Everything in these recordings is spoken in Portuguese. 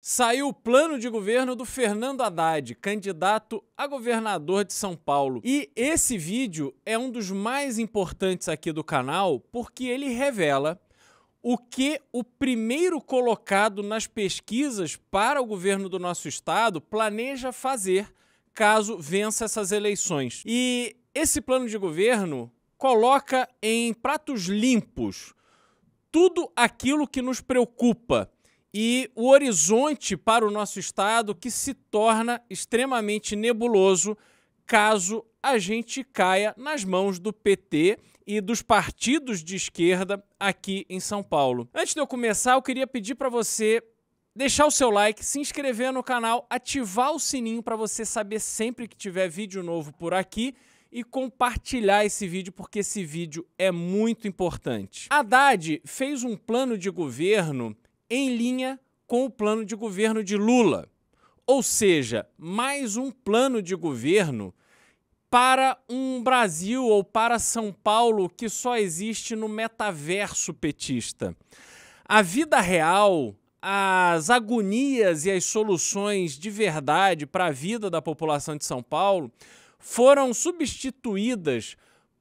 Saiu o plano de governo do Fernando Haddad, candidato a governador de São Paulo. E esse vídeo é um dos mais importantes aqui do canal porque ele revela o que o primeiro colocado nas pesquisas para o governo do nosso estado planeja fazer caso vença essas eleições. E esse plano de governo coloca em pratos limpos tudo aquilo que nos preocupa e o horizonte para o nosso estado que se torna extremamente nebuloso caso a gente caia nas mãos do PT e dos partidos de esquerda aqui em São Paulo. Antes de eu começar, eu queria pedir para você deixar o seu like, se inscrever no canal, ativar o sininho para você saber sempre que tiver vídeo novo por aqui e compartilhar esse vídeo, porque esse vídeo é muito importante. Haddad fez um plano de governo em linha com o plano de governo de Lula. Ou seja, mais um plano de governo para um Brasil ou para São Paulo que só existe no metaverso petista. A vida real, as agonias e as soluções de verdade para a vida da população de São Paulo foram substituídas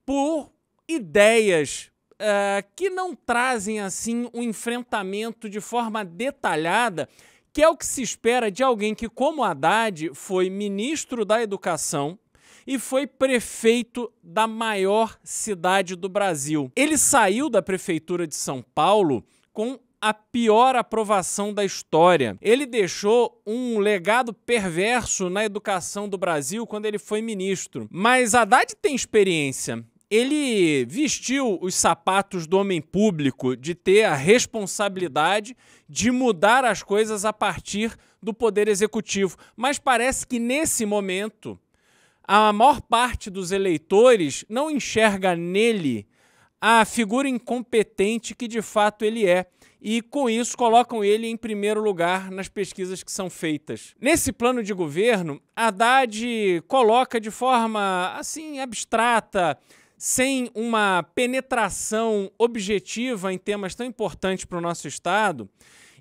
por ideias uh, que não trazem assim um enfrentamento de forma detalhada, que é o que se espera de alguém que, como Haddad, foi ministro da Educação e foi prefeito da maior cidade do Brasil. Ele saiu da prefeitura de São Paulo com a pior aprovação da história. Ele deixou um legado perverso na educação do Brasil quando ele foi ministro. Mas Haddad tem experiência ele vestiu os sapatos do homem público de ter a responsabilidade de mudar as coisas a partir do poder executivo. Mas parece que nesse momento a maior parte dos eleitores não enxerga nele a figura incompetente que de fato ele é. E com isso colocam ele em primeiro lugar nas pesquisas que são feitas. Nesse plano de governo, Haddad coloca de forma assim abstrata sem uma penetração objetiva em temas tão importantes para o nosso Estado.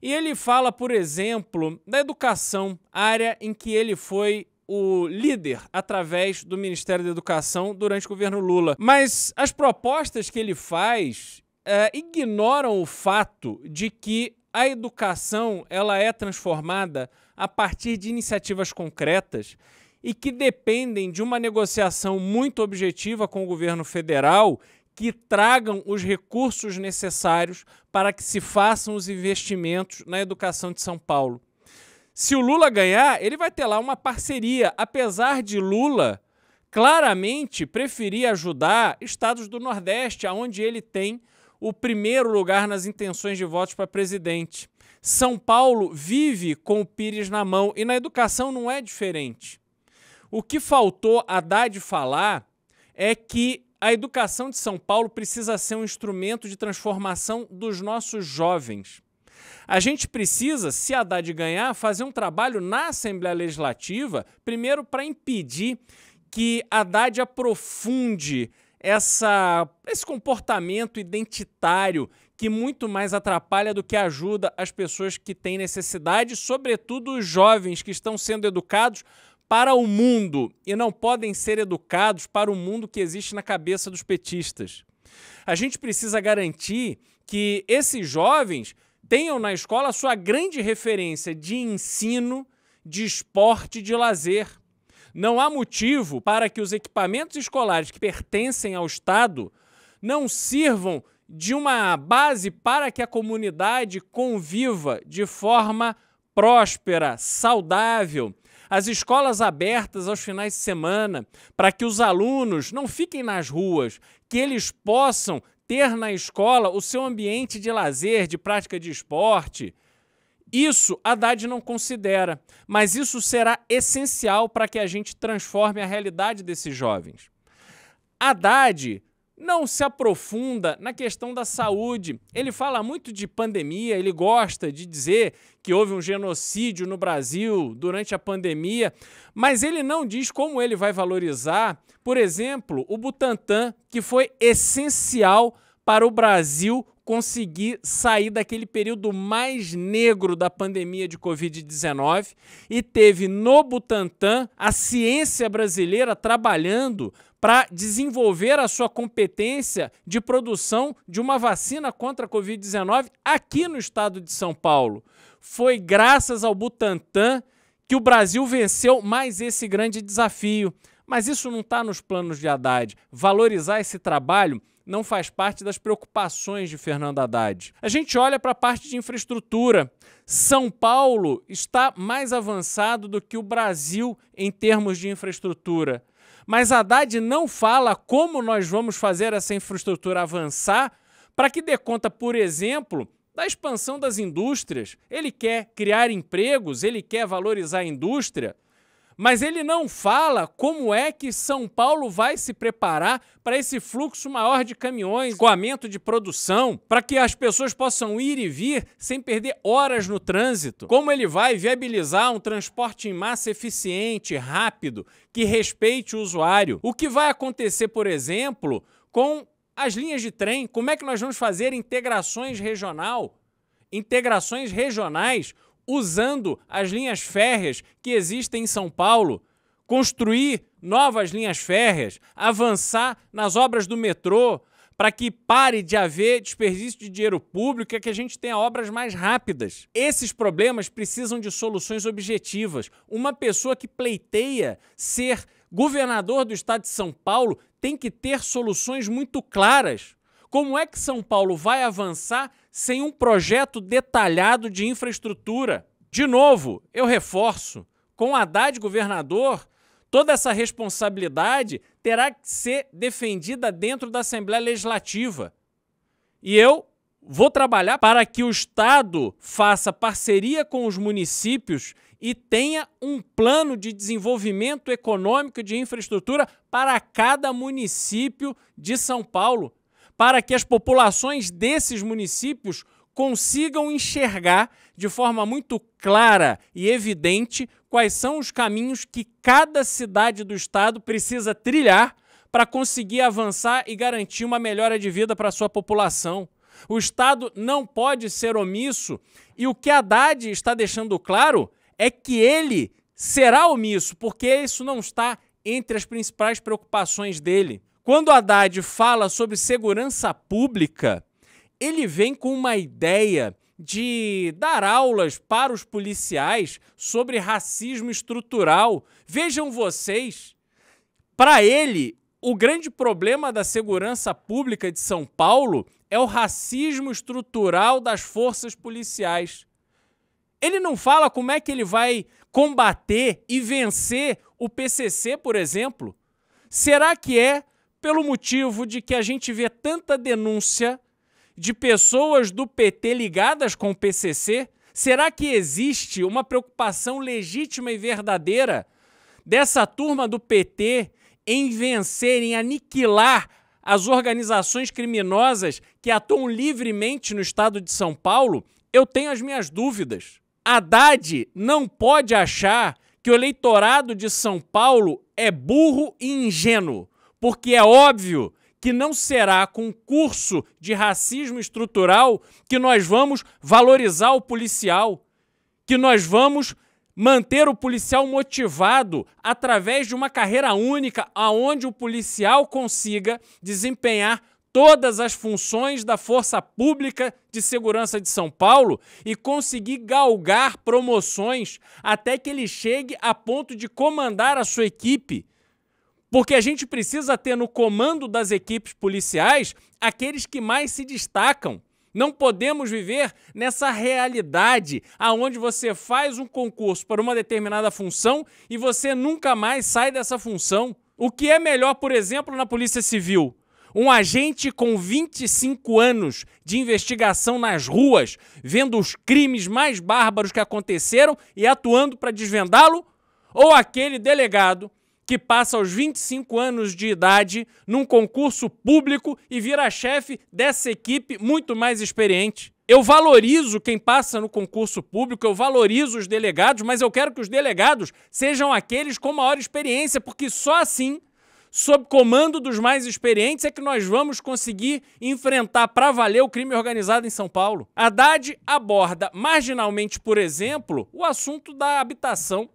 E ele fala, por exemplo, da educação, área em que ele foi o líder através do Ministério da Educação durante o governo Lula. Mas as propostas que ele faz é, ignoram o fato de que a educação ela é transformada a partir de iniciativas concretas e que dependem de uma negociação muito objetiva com o governo federal que tragam os recursos necessários para que se façam os investimentos na educação de São Paulo. Se o Lula ganhar, ele vai ter lá uma parceria, apesar de Lula claramente preferir ajudar estados do Nordeste, aonde ele tem o primeiro lugar nas intenções de votos para presidente. São Paulo vive com o Pires na mão e na educação não é diferente. O que faltou a Haddad falar é que a educação de São Paulo precisa ser um instrumento de transformação dos nossos jovens. A gente precisa, se a Haddad ganhar, fazer um trabalho na Assembleia Legislativa, primeiro para impedir que a Haddad aprofunde essa, esse comportamento identitário que muito mais atrapalha do que ajuda as pessoas que têm necessidade, sobretudo os jovens que estão sendo educados para o mundo e não podem ser educados para o mundo que existe na cabeça dos petistas. A gente precisa garantir que esses jovens tenham na escola a sua grande referência de ensino, de esporte, de lazer. Não há motivo para que os equipamentos escolares que pertencem ao Estado não sirvam de uma base para que a comunidade conviva de forma próspera, saudável as escolas abertas aos finais de semana, para que os alunos não fiquem nas ruas, que eles possam ter na escola o seu ambiente de lazer, de prática de esporte. Isso Haddad não considera, mas isso será essencial para que a gente transforme a realidade desses jovens. Haddad não se aprofunda na questão da saúde. Ele fala muito de pandemia, ele gosta de dizer que houve um genocídio no Brasil durante a pandemia, mas ele não diz como ele vai valorizar, por exemplo, o Butantan, que foi essencial para o Brasil conseguir sair daquele período mais negro da pandemia de Covid-19 e teve no Butantan a ciência brasileira trabalhando para desenvolver a sua competência de produção de uma vacina contra a Covid-19 aqui no estado de São Paulo. Foi graças ao Butantan que o Brasil venceu mais esse grande desafio. Mas isso não está nos planos de Haddad. Valorizar esse trabalho não faz parte das preocupações de Fernando Haddad. A gente olha para a parte de infraestrutura. São Paulo está mais avançado do que o Brasil em termos de infraestrutura. Mas Haddad não fala como nós vamos fazer essa infraestrutura avançar para que dê conta, por exemplo, da expansão das indústrias. Ele quer criar empregos, ele quer valorizar a indústria, mas ele não fala como é que São Paulo vai se preparar para esse fluxo maior de caminhões, escoamento de produção, para que as pessoas possam ir e vir sem perder horas no trânsito. Como ele vai viabilizar um transporte em massa eficiente, rápido, que respeite o usuário. O que vai acontecer, por exemplo, com as linhas de trem? Como é que nós vamos fazer integrações regional? Integrações regionais usando as linhas férreas que existem em São Paulo, construir novas linhas férreas, avançar nas obras do metrô, para que pare de haver desperdício de dinheiro público e que a gente tenha obras mais rápidas. Esses problemas precisam de soluções objetivas. Uma pessoa que pleiteia ser governador do estado de São Paulo tem que ter soluções muito claras. Como é que São Paulo vai avançar sem um projeto detalhado de infraestrutura. De novo, eu reforço: com Haddad governador, toda essa responsabilidade terá que ser defendida dentro da Assembleia Legislativa. E eu vou trabalhar para que o Estado faça parceria com os municípios e tenha um plano de desenvolvimento econômico de infraestrutura para cada município de São Paulo para que as populações desses municípios consigam enxergar de forma muito clara e evidente quais são os caminhos que cada cidade do estado precisa trilhar para conseguir avançar e garantir uma melhora de vida para sua população. O Estado não pode ser omisso e o que Haddad está deixando claro é que ele será omisso, porque isso não está entre as principais preocupações dele. Quando Haddad fala sobre segurança pública, ele vem com uma ideia de dar aulas para os policiais sobre racismo estrutural. Vejam vocês, para ele, o grande problema da segurança pública de São Paulo é o racismo estrutural das forças policiais. Ele não fala como é que ele vai combater e vencer o PCC, por exemplo. Será que é pelo motivo de que a gente vê tanta denúncia de pessoas do PT ligadas com o PCC? Será que existe uma preocupação legítima e verdadeira dessa turma do PT em vencer, em aniquilar as organizações criminosas que atuam livremente no estado de São Paulo? Eu tenho as minhas dúvidas. Haddad não pode achar que o eleitorado de São Paulo é burro e ingênuo porque é óbvio que não será com curso de racismo estrutural que nós vamos valorizar o policial, que nós vamos manter o policial motivado através de uma carreira única aonde o policial consiga desempenhar todas as funções da Força Pública de Segurança de São Paulo e conseguir galgar promoções até que ele chegue a ponto de comandar a sua equipe porque a gente precisa ter no comando das equipes policiais aqueles que mais se destacam. Não podemos viver nessa realidade aonde você faz um concurso para uma determinada função e você nunca mais sai dessa função. O que é melhor, por exemplo, na Polícia Civil? Um agente com 25 anos de investigação nas ruas, vendo os crimes mais bárbaros que aconteceram e atuando para desvendá-lo? Ou aquele delegado que passa aos 25 anos de idade num concurso público e vira chefe dessa equipe muito mais experiente. Eu valorizo quem passa no concurso público, eu valorizo os delegados, mas eu quero que os delegados sejam aqueles com maior experiência, porque só assim, sob comando dos mais experientes, é que nós vamos conseguir enfrentar para valer o crime organizado em São Paulo. Haddad aborda marginalmente, por exemplo, o assunto da habitação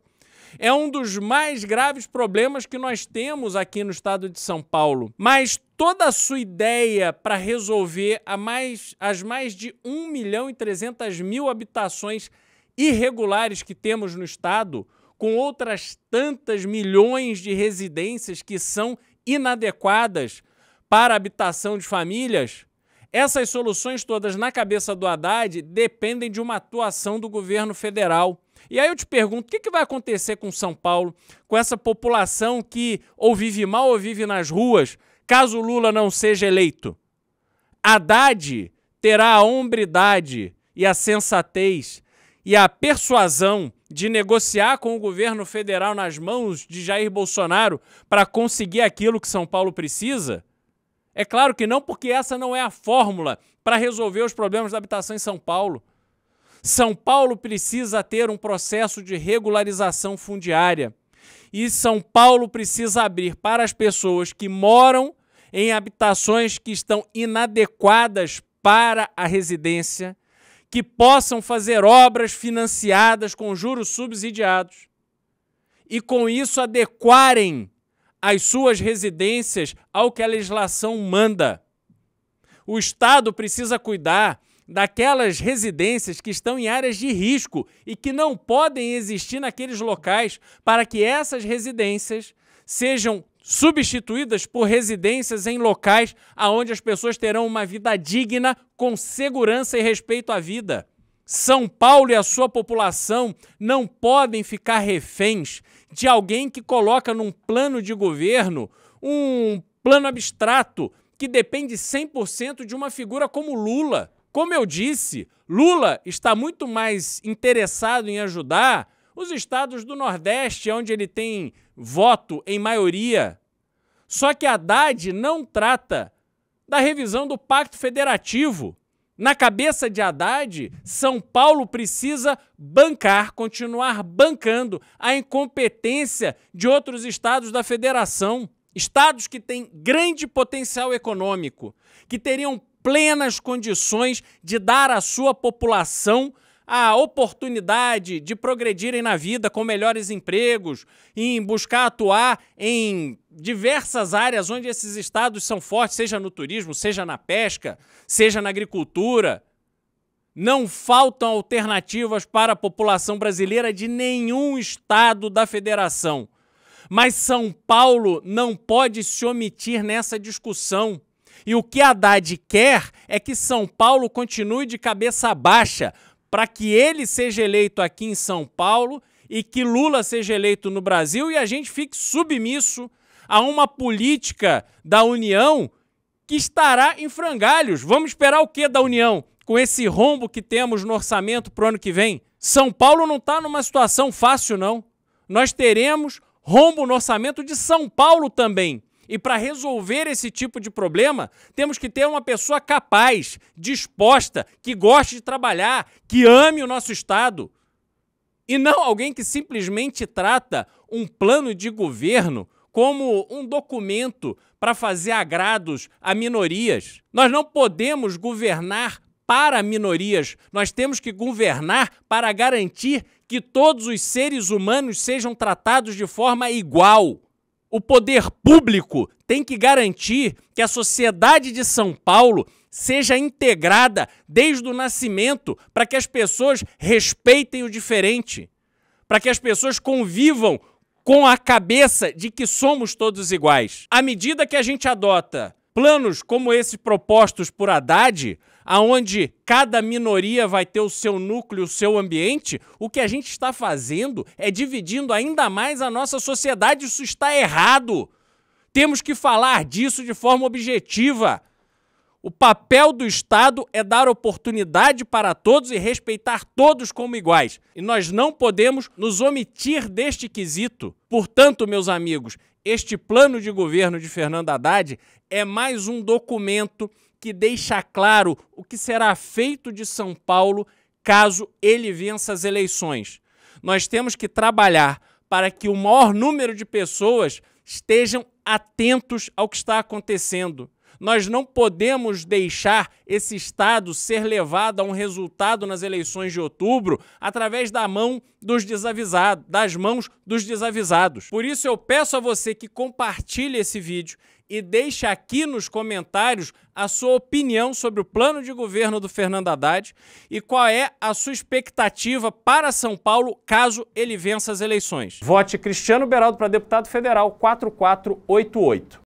é um dos mais graves problemas que nós temos aqui no estado de São Paulo. Mas toda a sua ideia para resolver mais, as mais de 1 milhão e 300 mil habitações irregulares que temos no estado, com outras tantas milhões de residências que são inadequadas para habitação de famílias, essas soluções todas na cabeça do Haddad dependem de uma atuação do governo federal. E aí eu te pergunto, o que, que vai acontecer com São Paulo, com essa população que ou vive mal ou vive nas ruas, caso Lula não seja eleito? Haddad terá a hombridade e a sensatez e a persuasão de negociar com o governo federal nas mãos de Jair Bolsonaro para conseguir aquilo que São Paulo precisa? É claro que não, porque essa não é a fórmula para resolver os problemas da habitação em São Paulo. São Paulo precisa ter um processo de regularização fundiária. E São Paulo precisa abrir para as pessoas que moram em habitações que estão inadequadas para a residência, que possam fazer obras financiadas com juros subsidiados e, com isso, adequarem as suas residências ao que a legislação manda. O Estado precisa cuidar daquelas residências que estão em áreas de risco e que não podem existir naqueles locais para que essas residências sejam substituídas por residências em locais aonde as pessoas terão uma vida digna, com segurança e respeito à vida. São Paulo e a sua população não podem ficar reféns de alguém que coloca num plano de governo um plano abstrato que depende 100% de uma figura como Lula. Como eu disse, Lula está muito mais interessado em ajudar os estados do Nordeste, onde ele tem voto em maioria. Só que Haddad não trata da revisão do Pacto Federativo. Na cabeça de Haddad, São Paulo precisa bancar, continuar bancando a incompetência de outros estados da federação. Estados que têm grande potencial econômico, que teriam plenas condições de dar à sua população a oportunidade de progredirem na vida com melhores empregos, em buscar atuar em diversas áreas onde esses estados são fortes, seja no turismo, seja na pesca, seja na agricultura. Não faltam alternativas para a população brasileira de nenhum estado da federação. Mas São Paulo não pode se omitir nessa discussão. E o que Haddad quer é que São Paulo continue de cabeça baixa para que ele seja eleito aqui em São Paulo e que Lula seja eleito no Brasil e a gente fique submisso a uma política da União que estará em frangalhos. Vamos esperar o que da União com esse rombo que temos no orçamento para o ano que vem? São Paulo não está numa situação fácil, não. Nós teremos rombo no orçamento de São Paulo também. E para resolver esse tipo de problema, temos que ter uma pessoa capaz, disposta, que goste de trabalhar, que ame o nosso Estado. E não alguém que simplesmente trata um plano de governo como um documento para fazer agrados a minorias. Nós não podemos governar para minorias, nós temos que governar para garantir que todos os seres humanos sejam tratados de forma igual o poder público tem que garantir que a sociedade de São Paulo seja integrada desde o nascimento para que as pessoas respeitem o diferente, para que as pessoas convivam com a cabeça de que somos todos iguais. À medida que a gente adota planos como esses propostos por Haddad, aonde cada minoria vai ter o seu núcleo, o seu ambiente, o que a gente está fazendo é dividindo ainda mais a nossa sociedade. Isso está errado. Temos que falar disso de forma objetiva. O papel do Estado é dar oportunidade para todos e respeitar todos como iguais. E nós não podemos nos omitir deste quesito. Portanto, meus amigos, este plano de governo de Fernando Haddad é mais um documento que deixa claro o que será feito de São Paulo caso ele vença as eleições. Nós temos que trabalhar para que o maior número de pessoas estejam atentos ao que está acontecendo. Nós não podemos deixar esse Estado ser levado a um resultado nas eleições de outubro através da mão dos desavisados, das mãos dos desavisados. Por isso eu peço a você que compartilhe esse vídeo e deixe aqui nos comentários a sua opinião sobre o plano de governo do Fernando Haddad e qual é a sua expectativa para São Paulo caso ele vença as eleições. Vote Cristiano Beraldo para deputado federal 4488.